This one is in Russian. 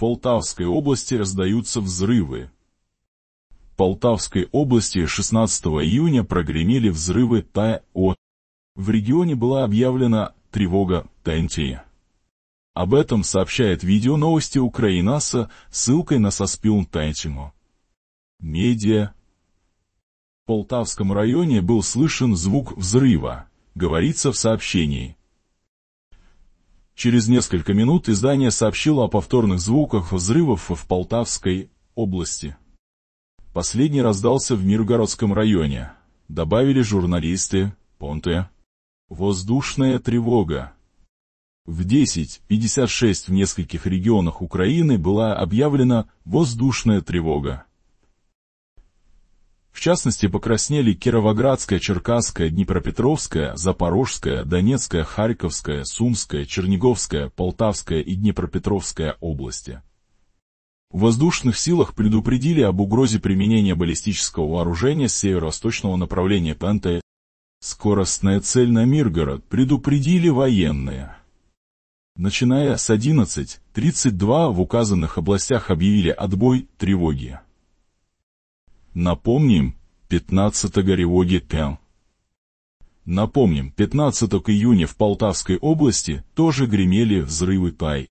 Полтавской области раздаются взрывы. В Полтавской области 16 июня прогремели взрывы ТАО. В регионе была объявлена тревога ТНТ. Об этом сообщает видео новости Украинаса с ссылкой на Соспилн Тайтимо. Медиа. В Полтавском районе был слышен звук взрыва, говорится в сообщении. Через несколько минут издание сообщило о повторных звуках взрывов в Полтавской области. Последний раздался в Миргородском районе. Добавили журналисты, понты. Воздушная тревога. В 10.56 в нескольких регионах Украины была объявлена воздушная тревога. В частности, покраснели Кировоградская, Черкасская, Днепропетровская, Запорожская, Донецкая, Харьковская, Сумская, Черниговская, Полтавская и Днепропетровская области. В воздушных силах предупредили об угрозе применения баллистического вооружения с северо-восточного направления ПНТ. Скоростная цель на Миргород предупредили военные. Начиная с 11.32 в указанных областях объявили отбой тревоги. Напомним, 15 го Ревоги Тен. Напомним, 15 июня в Полтавской области тоже гремели взрывы Тай.